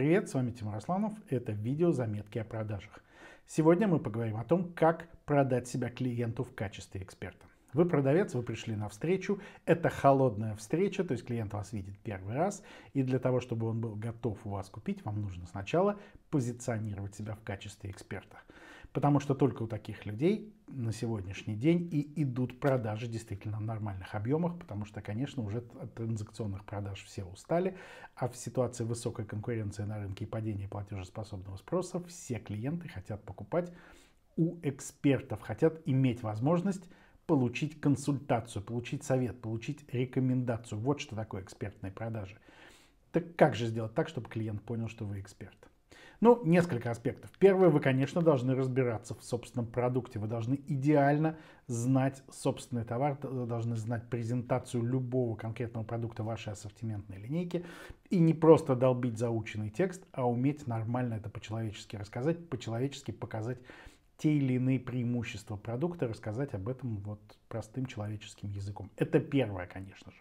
Привет, с вами Тимур Асланов, это видео «Заметки о продажах». Сегодня мы поговорим о том, как продать себя клиенту в качестве эксперта. Вы продавец, вы пришли на встречу, это холодная встреча, то есть клиент вас видит первый раз, и для того, чтобы он был готов у вас купить, вам нужно сначала позиционировать себя в качестве эксперта. Потому что только у таких людей на сегодняшний день и идут продажи действительно в нормальных объемах, потому что, конечно, уже от транзакционных продаж все устали, а в ситуации высокой конкуренции на рынке и падения платежеспособного спроса все клиенты хотят покупать у экспертов, хотят иметь возможность получить консультацию, получить совет, получить рекомендацию. Вот что такое экспертные продажи. Так как же сделать так, чтобы клиент понял, что вы эксперт? Ну, несколько аспектов. Первое, вы, конечно, должны разбираться в собственном продукте. Вы должны идеально знать собственный товар, э, должны знать презентацию любого конкретного продукта вашей ассортиментной линейки. И не просто долбить заученный текст, а уметь нормально это по-человечески рассказать, по-человечески показать те или иные преимущества продукта, рассказать об этом вот простым человеческим языком. Это первое, конечно же.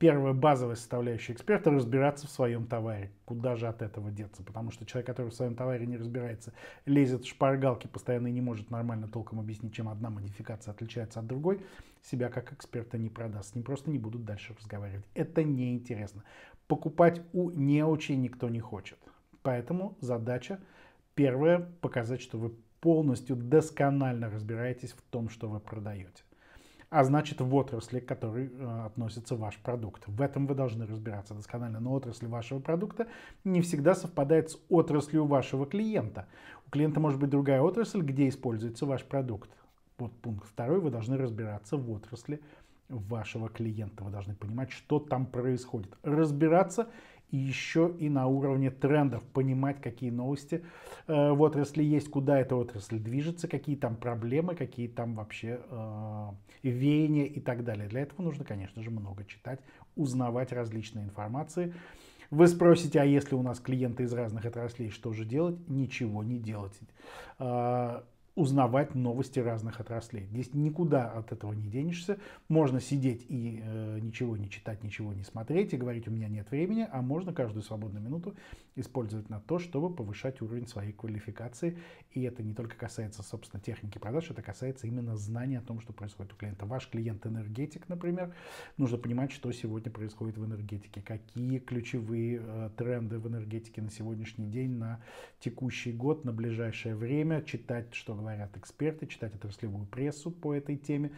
Первая базовая составляющая эксперта – разбираться в своем товаре. Куда же от этого деться? Потому что человек, который в своем товаре не разбирается, лезет в шпаргалки постоянно и не может нормально толком объяснить, чем одна модификация отличается от другой, себя как эксперта не продаст. С ним просто не будут дальше разговаривать. Это неинтересно. Покупать у неучей никто не хочет. Поэтому задача первая показать, что вы полностью досконально разбираетесь в том, что вы продаете. А значит, в отрасли, к которой э, относится ваш продукт. В этом вы должны разбираться досконально. Но отрасль вашего продукта не всегда совпадает с отраслью вашего клиента. У клиента может быть другая отрасль, где используется ваш продукт. Вот пункт второй, вы должны разбираться в отрасли вашего клиента. Вы должны понимать, что там происходит. Разбираться и еще и на уровне трендов понимать, какие новости э, в отрасли есть, куда эта отрасль движется, какие там проблемы, какие там вообще э, веяния и так далее. Для этого нужно, конечно же, много читать, узнавать различные информации. Вы спросите, а если у нас клиенты из разных отраслей, что же делать? Ничего не делать. Э, узнавать новости разных отраслей. Здесь никуда от этого не денешься. Можно сидеть и э, ничего не читать, ничего не смотреть и говорить, у меня нет времени, а можно каждую свободную минуту использовать на то, чтобы повышать уровень своей квалификации. И это не только касается, собственно, техники продаж, это касается именно знания о том, что происходит у клиента. Ваш клиент энергетик, например, нужно понимать, что сегодня происходит в энергетике, какие ключевые э, тренды в энергетике на сегодняшний день, на текущий год, на ближайшее время, читать, что говорят эксперты, читать отраслевую прессу по этой теме.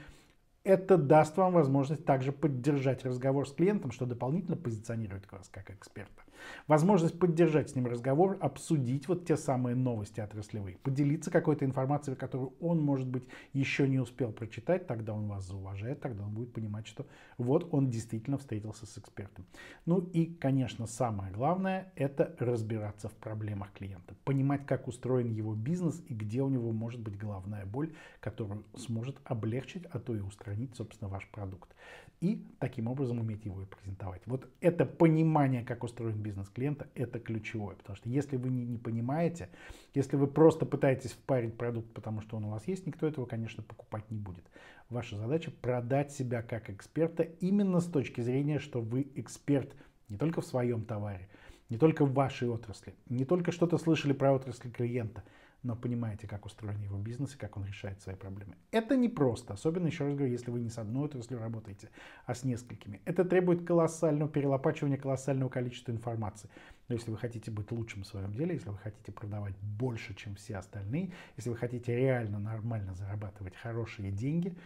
Это даст вам возможность также поддержать разговор с клиентом, что дополнительно позиционирует вас как эксперта. Возможность поддержать с ним разговор, обсудить вот те самые новости отраслевые, поделиться какой-то информацией, которую он, может быть, еще не успел прочитать, тогда он вас зауважает, тогда он будет понимать, что вот он действительно встретился с экспертом. Ну и, конечно, самое главное – это разбираться в проблемах клиента, понимать, как устроен его бизнес и где у него может быть головная боль, которую сможет облегчить, а то и устранить, собственно, ваш продукт. И таким образом уметь его и презентовать. Вот это понимание, как устроен бизнес, бизнес-клиента, это ключевое. Потому что если вы не, не понимаете, если вы просто пытаетесь впарить продукт, потому что он у вас есть, никто этого, конечно, покупать не будет. Ваша задача продать себя как эксперта именно с точки зрения, что вы эксперт не только в своем товаре, не только в вашей отрасли, не только что-то слышали про отрасли клиента – но понимаете, как устроен его бизнес и как он решает свои проблемы. Это непросто, особенно, еще раз говорю, если вы не с одной отраслью работаете, а с несколькими. Это требует колоссального перелопачивания, колоссального количества информации. Но если вы хотите быть лучшим в своем деле, если вы хотите продавать больше, чем все остальные, если вы хотите реально нормально зарабатывать хорошие деньги –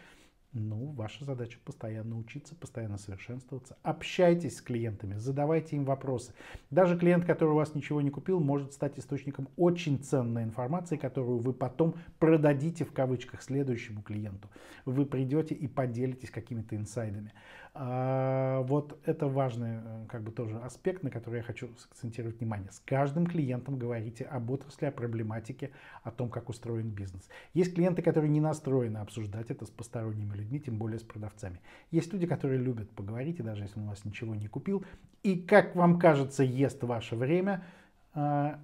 ну, ваша задача постоянно учиться, постоянно совершенствоваться. Общайтесь с клиентами, задавайте им вопросы. Даже клиент, который у вас ничего не купил, может стать источником очень ценной информации, которую вы потом продадите в кавычках следующему клиенту. Вы придете и поделитесь какими-то инсайдами. А, вот это важный э, как бы тоже аспект, на который я хочу акцентировать внимание. С каждым клиентом говорите об отрасли, о проблематике, о том, как устроен бизнес. Есть клиенты, которые не настроены обсуждать это с посторонними людьми людьми, тем более с продавцами. Есть люди, которые любят поговорить, и даже если он у вас ничего не купил, и, как вам кажется, ест ваше время, э,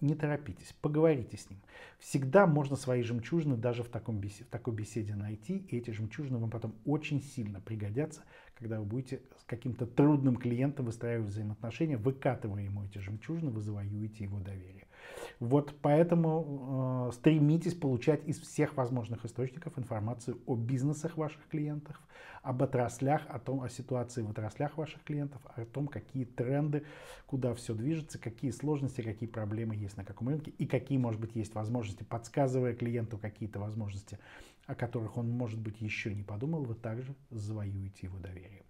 не торопитесь, поговорите с ним. Всегда можно свои жемчужины даже в, таком бесед, в такой беседе найти, и эти жемчужины вам потом очень сильно пригодятся, когда вы будете с каким-то трудным клиентом выстраивать взаимоотношения, выкатывая ему эти жемчужины, вы завоюете его доверие. Вот поэтому э, стремитесь получать из всех возможных источников информацию о бизнесах ваших клиентов, об отраслях, о том, о ситуации в отраслях ваших клиентов, о том, какие тренды, куда все движется, какие сложности, какие проблемы есть на каком рынке и какие, может быть, есть возможности, подсказывая клиенту какие-то возможности, о которых он, может быть, еще не подумал, вы также завоюете его доверие.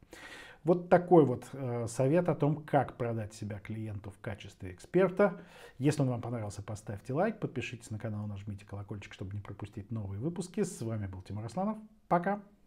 Вот такой вот э, совет о том, как продать себя клиенту в качестве эксперта. Если он вам понравился, поставьте лайк, подпишитесь на канал, нажмите колокольчик, чтобы не пропустить новые выпуски. С вами был Тимур Асланов. Пока!